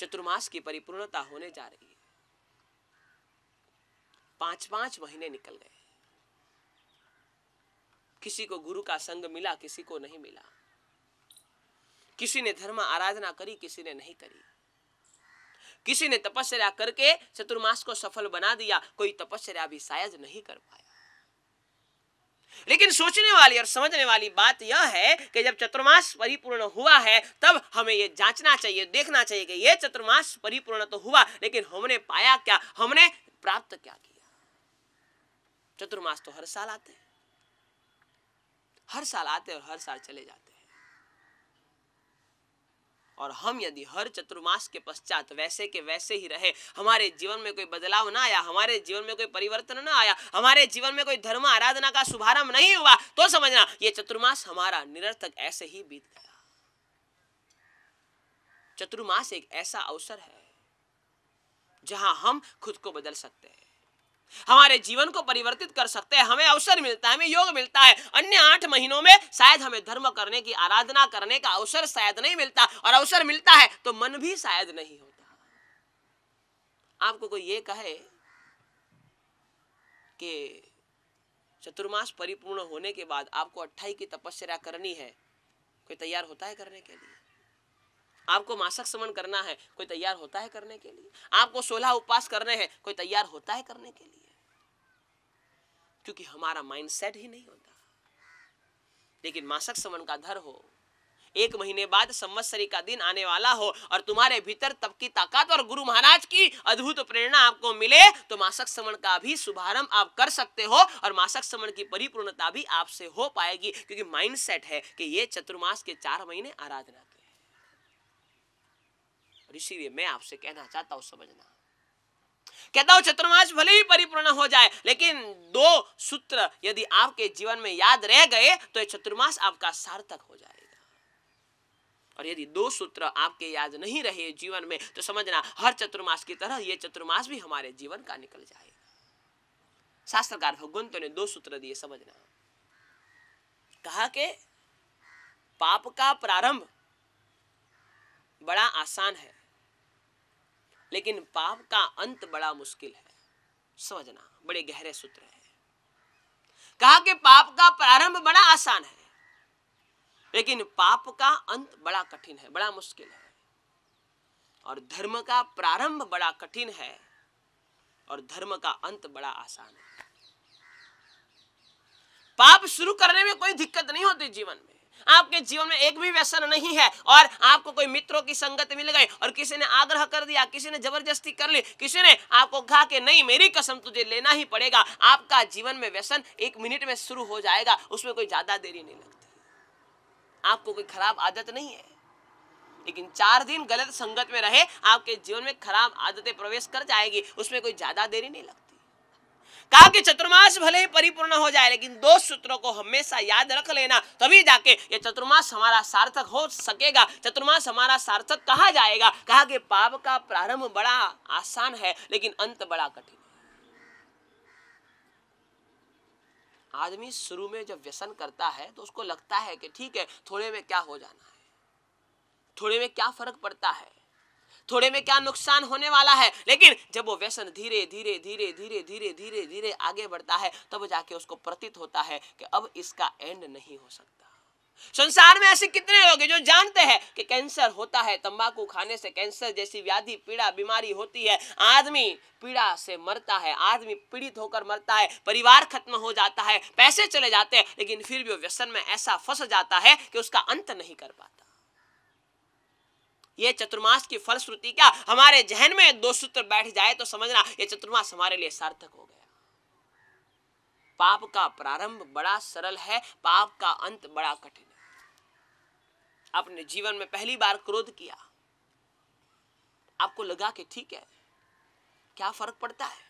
चतुर्मास की परिपूर्णता होने जा रही है पांच पांच महीने निकल गए किसी को गुरु का संग मिला किसी को नहीं मिला किसी ने धर्म आराधना करी किसी ने नहीं करी किसी ने तपस्या करके चतुर्मास को सफल बना दिया कोई तपस्या भी शायद नहीं कर पाया लेकिन सोचने वाली और समझने वाली बात यह है कि जब चतुर्मास परिपूर्ण हुआ है तब हमें यह जांचना चाहिए देखना चाहिए कि यह चतुर्मास परिपूर्ण तो हुआ लेकिन हमने पाया क्या हमने प्राप्त क्या किया चतुर्मास तो हर साल आते हैं हर साल आते और हर साल चले जाते हैं और हम यदि हर चतुर्मास के पश्चात वैसे के वैसे ही रहे हमारे जीवन में कोई बदलाव ना आया हमारे जीवन में कोई परिवर्तन ना आया हमारे जीवन में कोई धर्म आराधना का शुभारंभ नहीं हुआ तो समझना ये चतुर्मास हमारा निरर्थक ऐसे ही बीत गया चतुर्मास एक ऐसा अवसर है जहां हम खुद को बदल सकते हैं हमारे जीवन को परिवर्तित कर सकते हैं हमें अवसर मिलता है हमें योग मिलता है अन्य आठ महीनों में शायद हमें धर्म करने की आराधना करने का अवसर शायद नहीं मिलता और अवसर मिलता है तो मन भी शायद नहीं होता आपको कोई ये कहे कि चतुर्मास परिपूर्ण होने के बाद आपको अट्ठाई की तपस्या करनी है कोई तैयार होता है करने के लिए आपको मासक समन करना है कोई तैयार होता है करने के लिए आपको सोलह उपवास करने हैं कोई तैयार होता है करने के लिए क्योंकि हमारा माइंडसेट ही नहीं होता लेकिन मासक समन का धर हो एक महीने बाद संवत्सरी का दिन आने वाला हो और तुम्हारे भीतर तब की ताकत और गुरु महाराज की अद्भुत प्रेरणा आपको मिले तो मासक समण का भी शुभारंभ आप कर सकते हो और मासक समण की परिपूर्णता भी आपसे हो पाएगी क्योंकि माइंडसेट है कि ये चतुर्मास के चार महीने आराधना और इसीलिए मैं आपसे कहना चाहता हूं समझना कहता हूं चतुर्मास भले ही परिपूर्ण हो जाए लेकिन दो सूत्र यदि आपके जीवन में याद रह गए तो चतुर्मास आपका सार्थक हो जाएगा और यदि दो सूत्र आपके याद नहीं रहे जीवन में तो समझना हर चतुर्मास की तरह ये चतुर्मास भी हमारे जीवन का निकल जाएगा शास्त्रकार भगवंतों ने दो सूत्र दिए समझना कहा के पाप का प्रारंभ बड़ा आसान है लेकिन पाप का अंत बड़ा मुश्किल है समझना बड़े गहरे सूत्र है कहा कि पाप का प्रारंभ बड़ा आसान है लेकिन पाप का अंत बड़ा कठिन है बड़ा मुश्किल है और धर्म का प्रारंभ बड़ा कठिन है और धर्म का अंत बड़ा आसान है पाप शुरू करने में कोई दिक्कत नहीं होती जीवन में आपके जीवन में एक भी व्यसन नहीं है और आपको कोई मित्रों की संगत मिल गई और किसी ने आग्रह कर दिया किसी ने जबरदस्ती कर ली किसी ने आपको कहा कि नहीं मेरी कसम तुझे लेना ही पड़ेगा आपका जीवन में व्यसन एक मिनट में शुरू हो जाएगा उसमें कोई ज्यादा देरी नहीं लगती आपको कोई खराब आदत नहीं है लेकिन चार दिन गलत संगत में रहे आपके जीवन में खराब आदतें प्रवेश कर जाएगी उसमें कोई ज्यादा देरी नहीं लगती कहा कि चतुर्मास भले ही परिपूर्ण हो जाए लेकिन दो सूत्रों को हमेशा याद रख लेना तभी जाके ये चतुर्मास हमारा सार्थक हो सकेगा चतुर्मास हमारा सार्थक कहा जाएगा कहा कि पाप का प्रारंभ बड़ा आसान है लेकिन अंत बड़ा कठिन आदमी शुरू में जब व्यसन करता है तो उसको लगता है कि ठीक है थोड़े में क्या हो जाना है थोड़े में क्या फर्क पड़ता है थोड़े में क्या नुकसान होने वाला है लेकिन जब वो व्यसन धीरे धीरे धीरे धीरे धीरे धीरे धीरे आगे बढ़ता है तब जाके उसको प्रतीत होता है कि अब इसका एंड नहीं हो सकता संसार में ऐसे कितने लोग हैं जो जानते हैं कि कैंसर होता है तंबाकू खाने से कैंसर जैसी व्याधि पीड़ा बीमारी होती है आदमी पीड़ा से मरता है आदमी पीड़ित होकर मरता है परिवार खत्म हो जाता है पैसे चले जाते हैं लेकिन फिर भी व्यसन में ऐसा फंस जाता है कि उसका अंत नहीं कर पाता ये चतुर्मास की फलश्रुति क्या हमारे जहन में दो सूत्र बैठ जाए तो समझना ये चतुर्मास हमारे लिए सार्थक हो गया पाप का प्रारंभ बड़ा सरल है पाप का अंत बड़ा कठिन है आपने जीवन में पहली बार क्रोध किया आपको लगा कि ठीक है क्या फर्क पड़ता है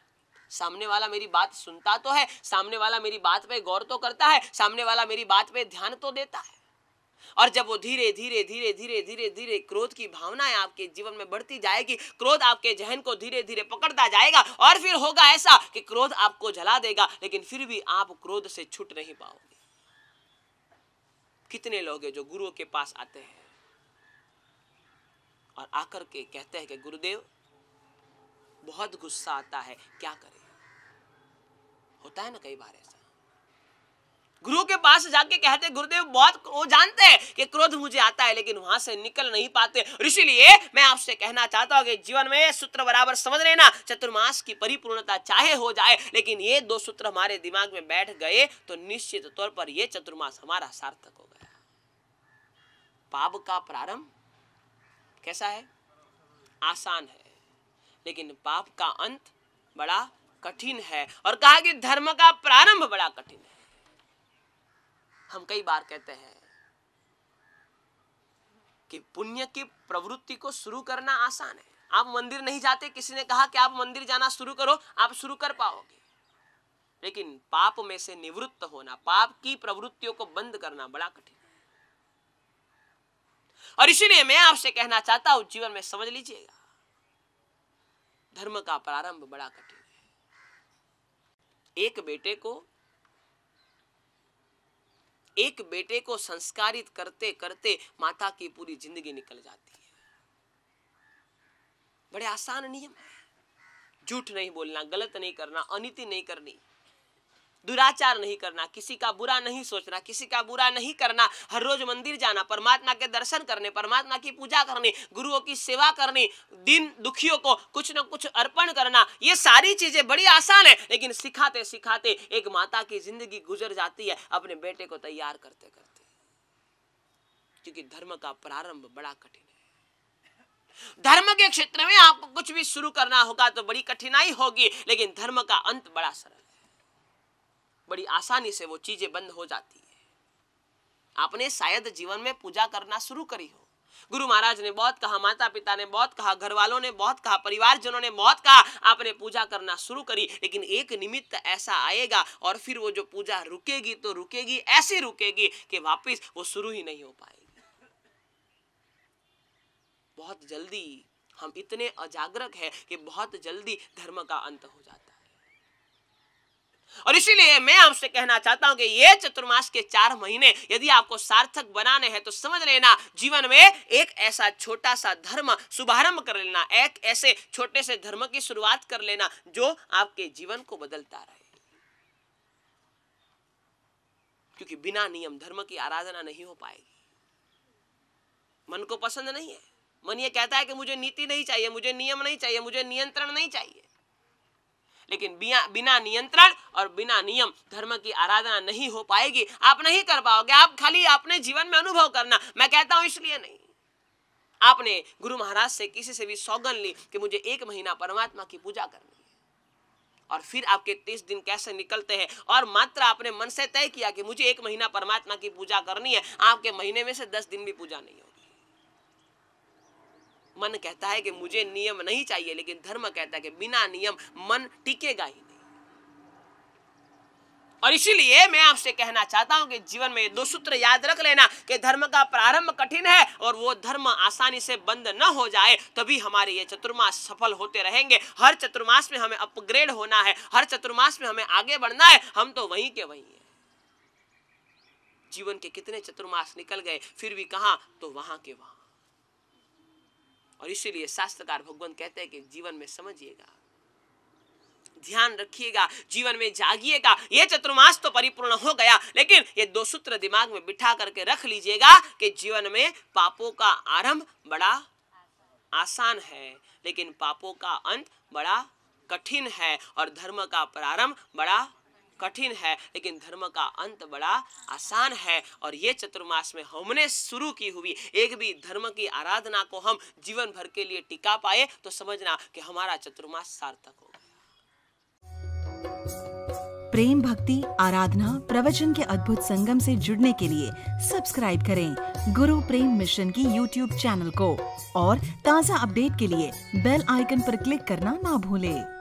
सामने वाला मेरी बात सुनता तो है सामने वाला मेरी बात पे गौर तो करता है सामने वाला मेरी बात पे ध्यान तो देता है और जब वो धीरे धीरे धीरे धीरे धीरे धीरे क्रोध की भावनाएं आपके जीवन में बढ़ती जाएगी क्रोध आपके जहन को धीरे धीरे पकड़ता जाएगा और फिर होगा ऐसा कि क्रोध आपको जला देगा लेकिन फिर भी आप क्रोध से छूट नहीं पाओगे कितने लोग हैं जो गुरुओं के पास आते हैं और आकर के कहते हैं कि गुरुदेव बहुत गुस्सा आता है क्या करें होता है ना कई बार ऐसा गुरु के पास जाके कहते गुरुदेव बहुत वो जानते हैं कि क्रोध मुझे आता है लेकिन वहां से निकल नहीं पाते इसीलिए मैं आपसे कहना चाहता हूँ कि जीवन में सूत्र बराबर समझ लेना चतुर्मास की परिपूर्णता चाहे हो जाए लेकिन ये दो सूत्र हमारे दिमाग में बैठ गए तो निश्चित तौर पर यह चतुर्मास हमारा सार्थक हो गया पाप का प्रारंभ कैसा है आसान है लेकिन पाप का अंत बड़ा कठिन है और कहा कि धर्म का प्रारंभ बड़ा कठिन है हम कई बार कहते हैं कि पुण्य की प्रवृत्ति को शुरू करना आसान है आप मंदिर नहीं जाते किसी ने कहा कि आप मंदिर जाना शुरू करो आप शुरू कर पाओगे लेकिन पाप में से निवृत्त होना पाप की प्रवृत्तियों को बंद करना बड़ा कठिन और इसीलिए मैं आपसे कहना चाहता हूं जीवन में समझ लीजिएगा धर्म का प्रारंभ बड़ा कठिन है एक बेटे को एक बेटे को संस्कारित करते करते माता की पूरी जिंदगी निकल जाती है बड़े आसान नियम है झूठ नहीं बोलना गलत नहीं करना अनिति नहीं करनी दुराचार नहीं करना किसी का बुरा नहीं सोचना किसी का बुरा नहीं करना हर रोज मंदिर जाना परमात्मा के दर्शन करने परमात्मा की पूजा करनी गुरुओं की सेवा करनी दिन दुखियों को कुछ न कुछ अर्पण करना ये सारी चीजें बड़ी आसान है लेकिन सिखाते सिखाते एक माता की जिंदगी गुजर जाती है अपने बेटे को तैयार करते करते क्योंकि धर्म का प्रारंभ बड़ा कठिन धर्म के क्षेत्र में आपको कुछ भी शुरू करना होगा तो बड़ी कठिनाई होगी लेकिन धर्म का अंत बड़ा सरल बड़ी आसानी से वो चीज़ें बंद हो जाती है आपने शायद जीवन में पूजा करना शुरू करी हो गुरु महाराज ने बहुत कहा माता पिता ने बहुत कहा घर वालों ने बहुत कहा परिवारजनों ने बहुत कहा आपने पूजा करना शुरू करी लेकिन एक निमित्त ऐसा आएगा और फिर वो जो पूजा रुकेगी तो रुकेगी ऐसी रुकेगी कि वापस वो शुरू ही नहीं हो पाएगी बहुत जल्दी हम इतने अजागरक है कि बहुत जल्दी धर्म का अंत हो जाता है और इसीलिए मैं आपसे कहना चाहता हूं कि ये चतुर्मास के चार महीने यदि आपको सार्थक बनाने हैं तो समझ लेना जीवन में एक ऐसा छोटा सा धर्म शुभारंभ कर लेना एक ऐसे छोटे से धर्म की शुरुआत कर लेना जो आपके जीवन को बदलता रहे क्योंकि बिना नियम धर्म की आराधना नहीं हो पाएगी मन को पसंद नहीं है मन ये कहता है कि मुझे नीति नहीं चाहिए मुझे नियम नहीं चाहिए मुझे नियंत्रण नहीं चाहिए लेकिन बिना नियंत्रण और बिना नियम धर्म की आराधना नहीं हो पाएगी आप नहीं कर पाओगे आप खाली अपने जीवन में अनुभव करना मैं कहता हूं इसलिए नहीं आपने गुरु महाराज से किसी से भी सौगन ली कि मुझे एक महीना परमात्मा की पूजा करनी है और फिर आपके तीस दिन कैसे निकलते हैं और मात्र आपने मन से तय किया कि मुझे एक महीना परमात्मा की पूजा करनी है आपके महीने में से दस दिन भी पूजा नहीं हो मन कहता है कि मुझे नियम नहीं चाहिए लेकिन धर्म कहता है कि बिना नियम मन टिकेगा ही नहीं और इसीलिए मैं आपसे कहना चाहता हूं कि जीवन में दो सूत्र याद रख लेना कि धर्म का प्रारंभ कठिन है और वो धर्म आसानी से बंद न हो जाए तभी हमारे ये चतुर्मास सफल होते रहेंगे हर चतुर्मास में हमें अपग्रेड होना है हर चतुर्मास में हमें आगे बढ़ना है हम तो वहीं के वहीं है जीवन के कितने चतुर्मास निकल गए फिर भी कहा तो वहां के वहां और इसीलिए शास्त्रकार भगवान कहते हैं कि जीवन में समझिएगा ध्यान रखिएगा जीवन में जागिएगा ये चतुर्मास तो परिपूर्ण हो गया लेकिन ये दो सूत्र दिमाग में बिठा करके रख लीजिएगा कि जीवन में पापों का आरंभ बड़ा आसान है लेकिन पापों का अंत बड़ा कठिन है और धर्म का प्रारंभ बड़ा कठिन है लेकिन धर्म का अंत बड़ा आसान है और ये चतुर्मास में हमने शुरू की हुई एक भी धर्म की आराधना को हम जीवन भर के लिए टिका पाए तो समझना कि हमारा चतुर्मास सार्थक हो प्रेम भक्ति आराधना प्रवचन के अद्भुत संगम से जुड़ने के लिए सब्सक्राइब करें गुरु प्रेम मिशन की यूट्यूब चैनल को और ताज़ा अपडेट के लिए बेल आइकन पर क्लिक करना ना भूलें।